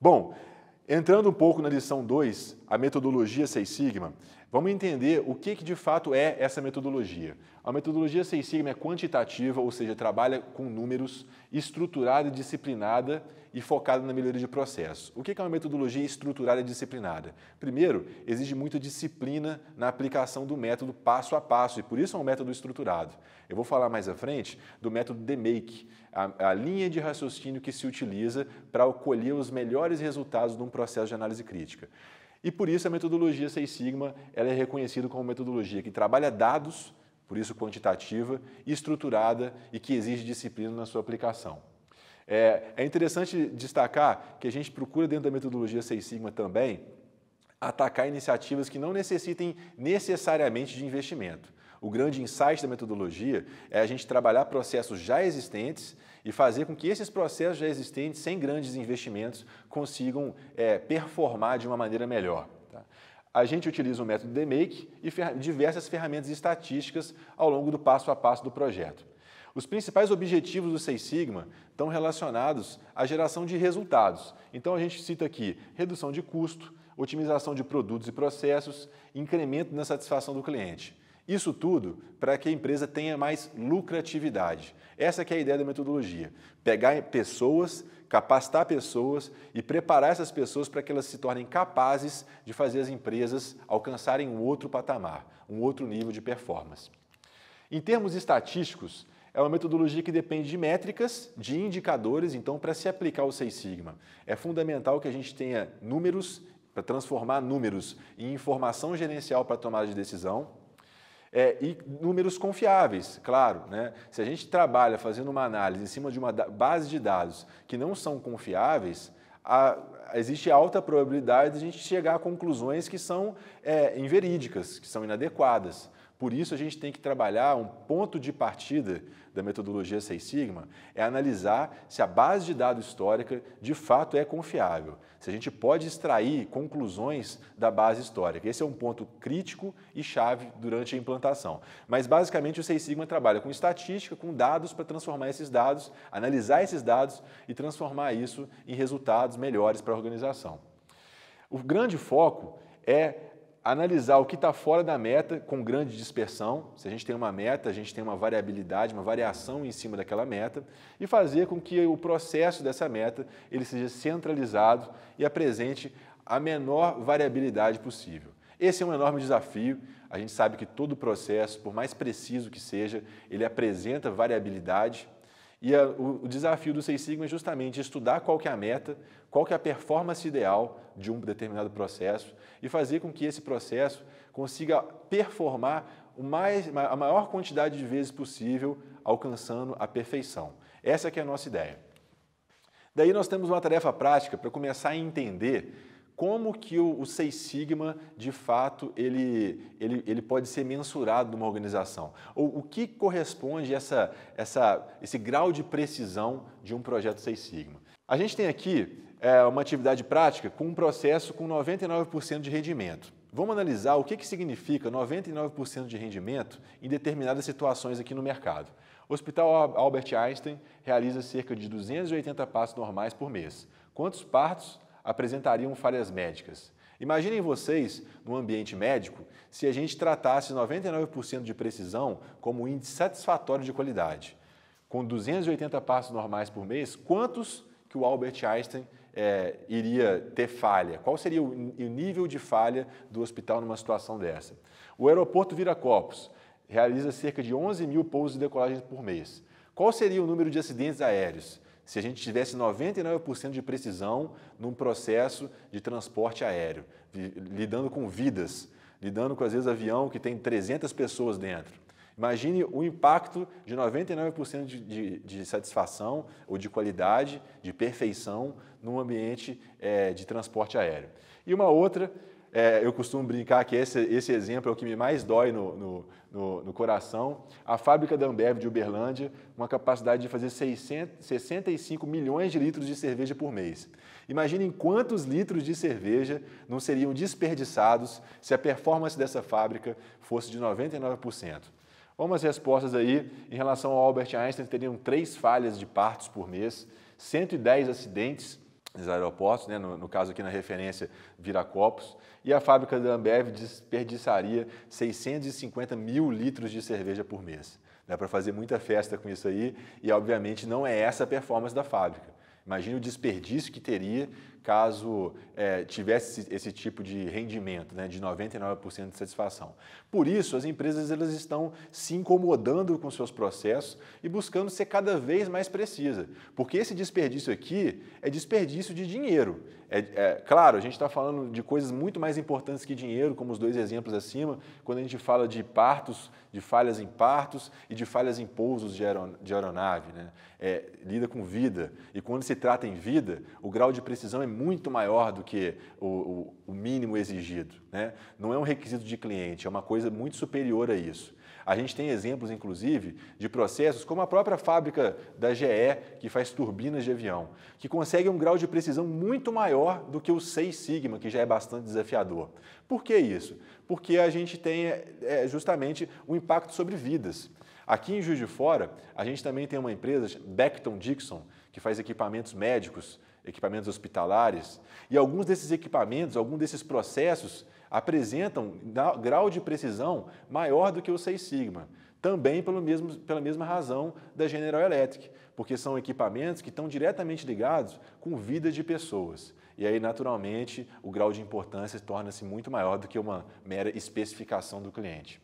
Bom, entrando um pouco na lição 2, a metodologia Seis Sigma, Vamos entender o que, que de fato é essa metodologia. A metodologia Six Sigma é quantitativa, ou seja, trabalha com números, estruturada e disciplinada e focada na melhoria de processo. O que, que é uma metodologia estruturada e disciplinada? Primeiro, exige muita disciplina na aplicação do método passo a passo, e por isso é um método estruturado. Eu vou falar mais à frente do método DMAKE, a, a linha de raciocínio que se utiliza para colher os melhores resultados num processo de análise crítica. E por isso a metodologia Seis Sigma ela é reconhecida como metodologia que trabalha dados, por isso quantitativa, estruturada e que exige disciplina na sua aplicação. É, é interessante destacar que a gente procura dentro da metodologia Seis Sigma também atacar iniciativas que não necessitem necessariamente de investimento. O grande insight da metodologia é a gente trabalhar processos já existentes e fazer com que esses processos já existentes, sem grandes investimentos, consigam é, performar de uma maneira melhor. Tá? A gente utiliza o método DMake e fer diversas ferramentas estatísticas ao longo do passo a passo do projeto. Os principais objetivos do Seis Sigma estão relacionados à geração de resultados. Então a gente cita aqui redução de custo, otimização de produtos e processos, incremento na satisfação do cliente. Isso tudo para que a empresa tenha mais lucratividade. Essa é a ideia da metodologia. Pegar pessoas, capacitar pessoas e preparar essas pessoas para que elas se tornem capazes de fazer as empresas alcançarem um outro patamar, um outro nível de performance. Em termos estatísticos, é uma metodologia que depende de métricas, de indicadores, então para se aplicar o Seis Sigma, é fundamental que a gente tenha números para transformar números em informação gerencial para tomada de decisão, é, e números confiáveis, claro. Né? Se a gente trabalha fazendo uma análise em cima de uma base de dados que não são confiáveis, a, existe alta probabilidade de a gente chegar a conclusões que são é, inverídicas, que são inadequadas. Por isso, a gente tem que trabalhar um ponto de partida da metodologia Seis Sigma é analisar se a base de dados histórica de fato é confiável, se a gente pode extrair conclusões da base histórica. Esse é um ponto crítico e chave durante a implantação. Mas basicamente o Seis Sigma trabalha com estatística, com dados para transformar esses dados, analisar esses dados e transformar isso em resultados melhores para a organização. O grande foco é analisar o que está fora da meta com grande dispersão. Se a gente tem uma meta, a gente tem uma variabilidade, uma variação em cima daquela meta e fazer com que o processo dessa meta ele seja centralizado e apresente a menor variabilidade possível. Esse é um enorme desafio. A gente sabe que todo processo, por mais preciso que seja, ele apresenta variabilidade e a, o, o, desafio do seis Sigma é justamente estudar qual que é a meta, qual que é a performance ideal de um determinado processo e fazer com que esse processo consiga performar o mais, a maior quantidade de vezes possível, alcançando a perfeição. Essa que é a nossa ideia. Daí nós temos uma tarefa prática para começar a entender como que o, o Seis Sigma, de fato, ele, ele, ele pode ser mensurado numa organização? Ou o que corresponde essa, essa, esse grau de precisão de um projeto Seis Sigma? A gente tem aqui é, uma atividade prática com um processo com 99% de rendimento. Vamos analisar o que, que significa 99% de rendimento em determinadas situações aqui no mercado. O Hospital Albert Einstein realiza cerca de 280 partos normais por mês. Quantos partos? apresentariam falhas médicas. Imaginem vocês, no ambiente médico, se a gente tratasse 99% de precisão como um índice satisfatório de qualidade. Com 280 passos normais por mês, quantos que o Albert Einstein é, iria ter falha? Qual seria o, o, nível de falha do hospital numa situação dessa? O aeroporto Viracopos realiza cerca de 11 mil pousos e decolagens por mês. Qual seria o número de acidentes aéreos? se a gente tivesse 99% de precisão num processo de transporte aéreo, lidando com vidas, lidando com, às vezes, avião que tem 300 pessoas dentro. Imagine o impacto de 99% de, de, de, satisfação ou de qualidade, de perfeição, num ambiente é, de transporte aéreo. E uma outra é, eu costumo brincar que esse, esse exemplo é o que me mais dói no, no, no, no coração. A fábrica da Ambev de Uberlândia, uma capacidade de fazer 600, 65 milhões de litros de cerveja por mês. Imaginem quantos litros de cerveja não seriam desperdiçados se a performance dessa fábrica fosse de 99%. Algumas respostas aí em relação ao Albert Einstein teriam três falhas de partos por mês, 110 acidentes nos aeroportos, né? no, no, caso aqui na referência Viracopos, e a fábrica da Ambev desperdiçaria 650 mil litros de cerveja por mês. Dá para fazer muita festa com isso aí e, obviamente, não é essa a performance da fábrica. Imagine o desperdício que teria caso é, tivesse esse tipo de rendimento, né, de 99% de satisfação. Por isso, as empresas elas estão se incomodando com seus processos e buscando ser cada vez mais precisa, porque esse desperdício aqui é desperdício de dinheiro. É, é claro, a gente está falando de coisas muito mais importantes que dinheiro, como os dois exemplos acima, quando a gente fala de partos, de falhas em partos e de falhas em pousos de, aeronave, né? É, lida com vida. E quando você trata em vida, o grau de precisão é muito maior do que o, o, o mínimo exigido. Né? Não é um requisito de cliente, é uma coisa muito superior a isso. A gente tem exemplos, inclusive, de processos como a própria fábrica da GE, que faz turbinas de avião, que consegue um grau de precisão muito maior do que o 6 sigma, que já é bastante desafiador. Por que isso? Porque a gente tem é, justamente o um impacto sobre vidas. Aqui em Juiz de Fora, a gente também tem uma empresa, Beckton Dixon, que faz equipamentos médicos, equipamentos hospitalares. E alguns desses equipamentos, alguns desses processos apresentam grau de precisão maior do que o 6 sigma. Também pelo mesmo, pela mesma razão da General Electric, porque são equipamentos que estão diretamente ligados com vida de pessoas. E aí, naturalmente, o grau de importância torna-se muito maior do que uma mera especificação do cliente.